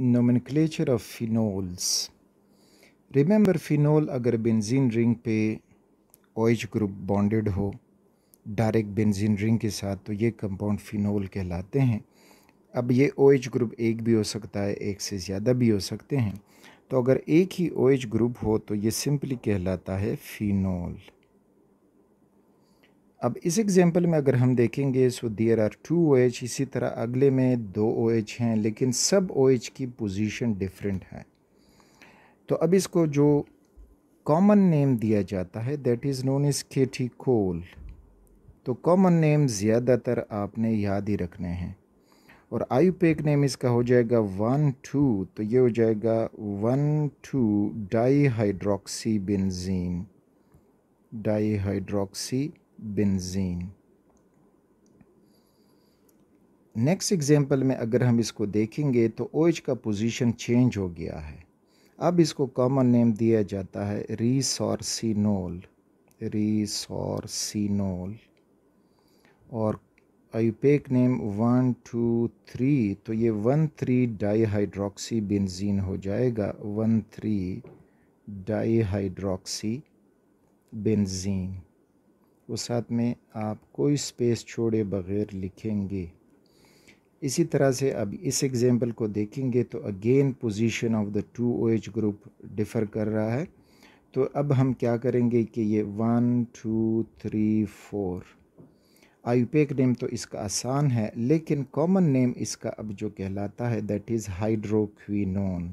nomenclature of phenols remember phenol अगर benzene ring पे OH group bonded हो direct benzene ring के साथ तो ये कंपाउंड फिनोल कहलाते हैं अब ये ओएच ग्रुप एक भी हो सकता है एक से ज़्यादा भी हो सकते हैं तो अगर एक ही ओएच ग्रुप हो तो ये सिंपली कहलाता है फिनोल अब इस एग्ज़ाम्पल में अगर हम देखेंगे so there are two O H इसी तरह अगले में दो ओ OH हैं लेकिन सब ओ OH की पोजीशन डिफरेंट है तो अब इसको जो कॉमन नेम दिया जाता है दैट इज़ नोन इज़ टी कोल तो कॉमन नेम ज़्यादातर आपने याद ही रखने हैं और पेक नेम इसका हो जाएगा वन टू तो ये हो जाएगा one two dihydroxy benzene dihydroxy benzene next example में अगर हम इसको देखेंगे तो ओ का पोजीशन चेंज हो गया है अब इसको कॉमन नेम दिया जाता है रिसोर्सिनोल रिसोर्सिनोल और IUPAC name one two three तो ये वन थ्री डाईहाइड्रोक्सी बेंजीन हो जाएगा वन थ्री डाईहाइड्रोक्सी बेंजीन वो साथ में आप कोई स्पेस छोड़े बगैर लिखेंगे इसी तरह से अब इस एग्ज़ाम्पल को देखेंगे तो again position of the two O H group differ कर रहा है तो अब हम क्या करेंगे कि ये one two three four IUPAC name तो इसका आसान है लेकिन कॉमन नेम इसका अब जो कहलाता है दैट इज़ हाइड्रोक्विनोन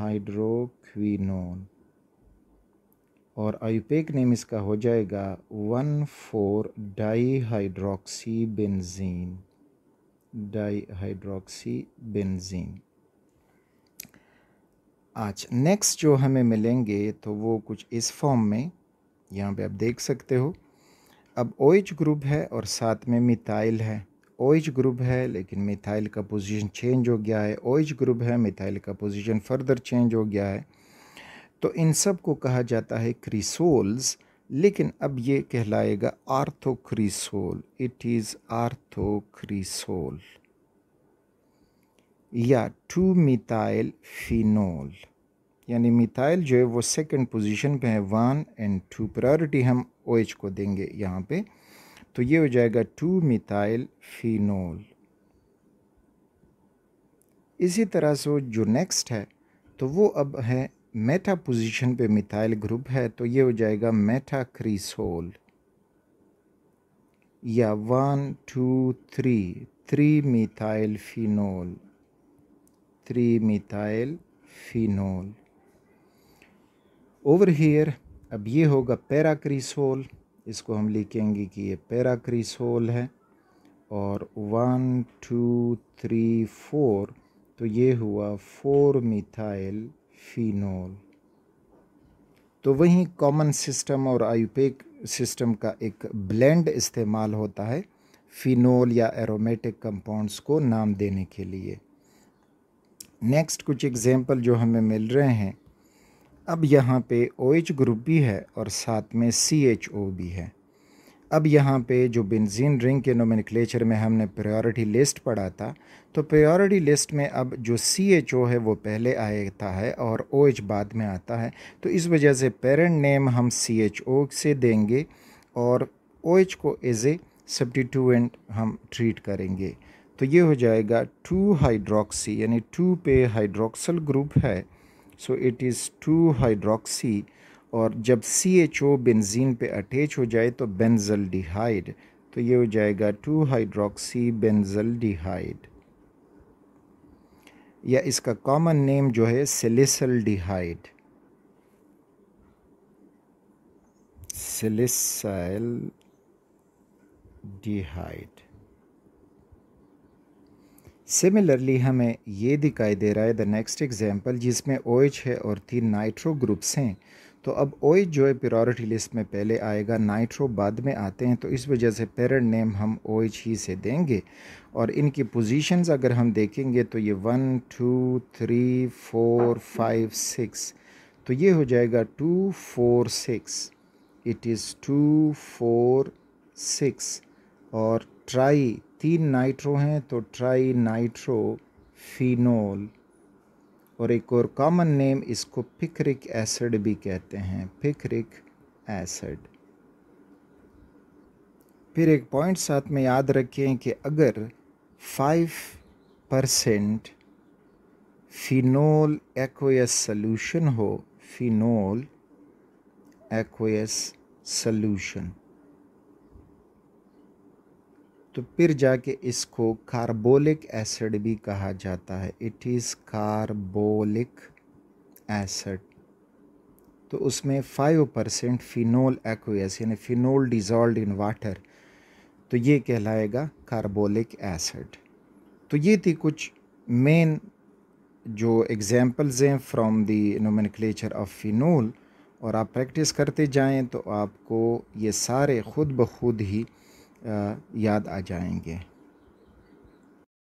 हाइड्रोक्विनोन और आयुपेक नेम इसका हो जाएगा one four dihydroxy di dihydroxy benzene आज नेक्स्ट जो हमें मिलेंगे तो वो कुछ इस फॉर्म में यहाँ पे आप देख सकते हो अब ओ ग्रुप है और साथ में मिथाइल है ओ ग्रुप है लेकिन मिथाइल का पोजीशन चेंज हो गया है ओ ग्रुप है मिथाइल का पोजीशन फर्दर चेंज हो गया है तो इन सब को कहा जाता है क्रिसोल्स लेकिन अब ये कहलाएगा आर्थोक्रिसोल इट इज़ आर्थोक्रिसोल या टू मिथाइल फिनोल यानी मिथाइल जो है वो सेकंड पोजीशन पे है वन एंड टू प्रायोरिटी हम ओ OH को देंगे यहाँ पे तो ये हो जाएगा टू मिथाइल फिनोल इसी तरह से जो नेक्स्ट है तो वो अब है मेटा पोजीशन पे मिथाइल ग्रुप है तो ये हो जाएगा मेटा क्रीसोल या one two three three methyl phenol three methyl phenol over here अब ये होगा पैराक्रीसोल इसको हम लिखेंगे कि ये पैराक्रीसोल है और वन टू थ्री फोर तो ये हुआ फोर मिथाइल फिनोल तो वहीं कॉमन सिस्टम और आयुपेक सिस्टम का एक ब्लेंड इस्तेमाल होता है फ़िनोल या एरोमेटिक कंपाउंड्स को नाम देने के लिए नेक्स्ट कुछ एग्जांपल जो हमें मिल रहे हैं अब यहाँ पे ओ OH ग्रुप भी है और साथ में सी एच ओ भी है अब यहाँ पे जो बेंजीन रिंग के नोमिनक्लेचर में हमने प्रायोरिटी लिस्ट पढ़ा था तो प्रायोरिटी लिस्ट में अब जो सी एच ओ है वो पहले आता है और ओ OH एच बाद में आता है तो इस वजह से पेरेंट नेम हम सी एच ओ से देंगे और ओ OH एच को एज ए सब्टीट्यूएंट हम ट्रीट करेंगे तो ये हो जाएगा टू हाइड्रोक्सी यानी टू पे हाइड्रोक्सल ग्रुप है so it is two hydroxy और जब सी एच ओ बेंजीन पे अटैच हो जाए तो बेंजल डिहाइड तो ये हो जाएगा टू हाइड्रोक्सी बेंजल डिहाइड या इसका कॉमन नेम जो है सिलिसल डिहाइड सिलिसल डिहाइड सिमिलरली हमें ये दिखाई दे रहा है द नेक्स्ट एग्जाम्पल जिसमें ओ OH है और तीन नाइट्रो ग्रुप्स हैं तो अब ओई है प्रायोरिटी लिस्ट में पहले आएगा नाइट्रो बाद में आते हैं तो इस वजह से पेरेंट नेम हम ओइच ही से देंगे और इनकी पोजीशंस अगर हम देखेंगे तो ये one two three four five six तो ये हो जाएगा two four six it is two four six और ट्राई तीन नाइट्रो हैं तो ट्राई नाइट्रो फिनोल और एक और कॉमन नेम इसको फिक्रिक एसिड भी कहते हैं फिक्रिक एसिड फिर एक पॉइंट साथ में याद रखें कि अगर five percent phenol aqueous solution हो फिनोल एक्वेस सॉल्यूशन तो फिर जाके इसको कार्बोलिक एसिड भी कहा जाता है इट इज़ कार्बोलिक एसिड तो उसमें फाइव परसेंट फ़िनोल एक्वेस यानी फ़िनोल डिजॉल्व इन वाटर तो ये कहलाएगा कार्बोलिक एसिड तो ये थी कुछ मेन जो एग्ज़ाम्पल्स हैं from the nomenclature of phenol और आप प्रैक्टिस करते जाएं तो आपको ये सारे ख़ुद ब खुद ही याद आ जाएंगे